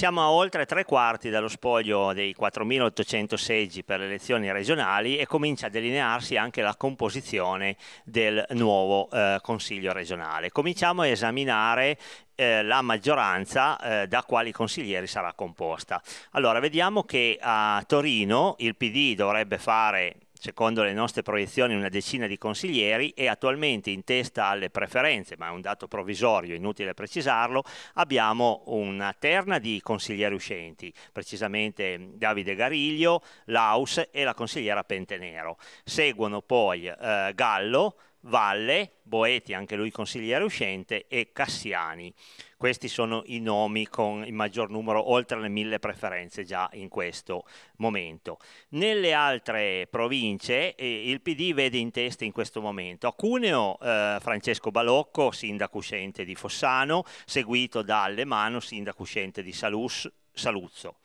Siamo a oltre tre quarti dallo spoglio dei 4.800 seggi per le elezioni regionali e comincia a delinearsi anche la composizione del nuovo eh, Consiglio regionale. Cominciamo a esaminare eh, la maggioranza eh, da quali consiglieri sarà composta. Allora, vediamo che a Torino il PD dovrebbe fare secondo le nostre proiezioni una decina di consiglieri e attualmente in testa alle preferenze, ma è un dato provvisorio, inutile precisarlo, abbiamo una terna di consiglieri uscenti, precisamente Davide Gariglio, Laus e la consigliera Pentenero. Seguono poi eh, Gallo, Valle, Boeti, anche lui consigliere uscente, e Cassiani. Questi sono i nomi con il maggior numero, oltre le mille preferenze già in questo momento. Nelle altre province eh, il PD vede in testa in questo momento a Cuneo eh, Francesco Balocco, sindaco uscente di Fossano, seguito da Allemano, sindaco uscente di Salus, Saluzzo.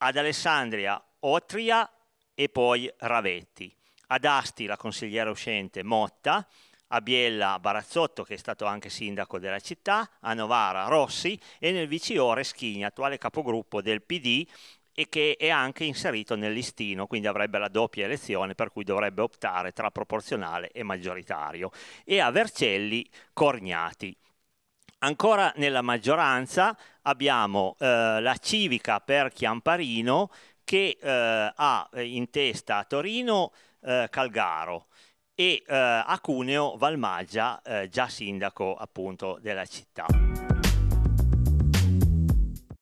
Ad Alessandria Otria e poi Ravetti ad Asti la consigliera uscente Motta, a Biella Barazzotto, che è stato anche sindaco della città, a Novara Rossi e nel VCO Reschini, attuale capogruppo del PD e che è anche inserito nel listino, quindi avrebbe la doppia elezione per cui dovrebbe optare tra proporzionale e maggioritario, e a Vercelli Cornati. Ancora nella maggioranza abbiamo eh, la civica per Chiamparino che eh, ha in testa a Torino eh, Calgaro e eh, a Cuneo Valmaggia, eh, già sindaco appunto della città.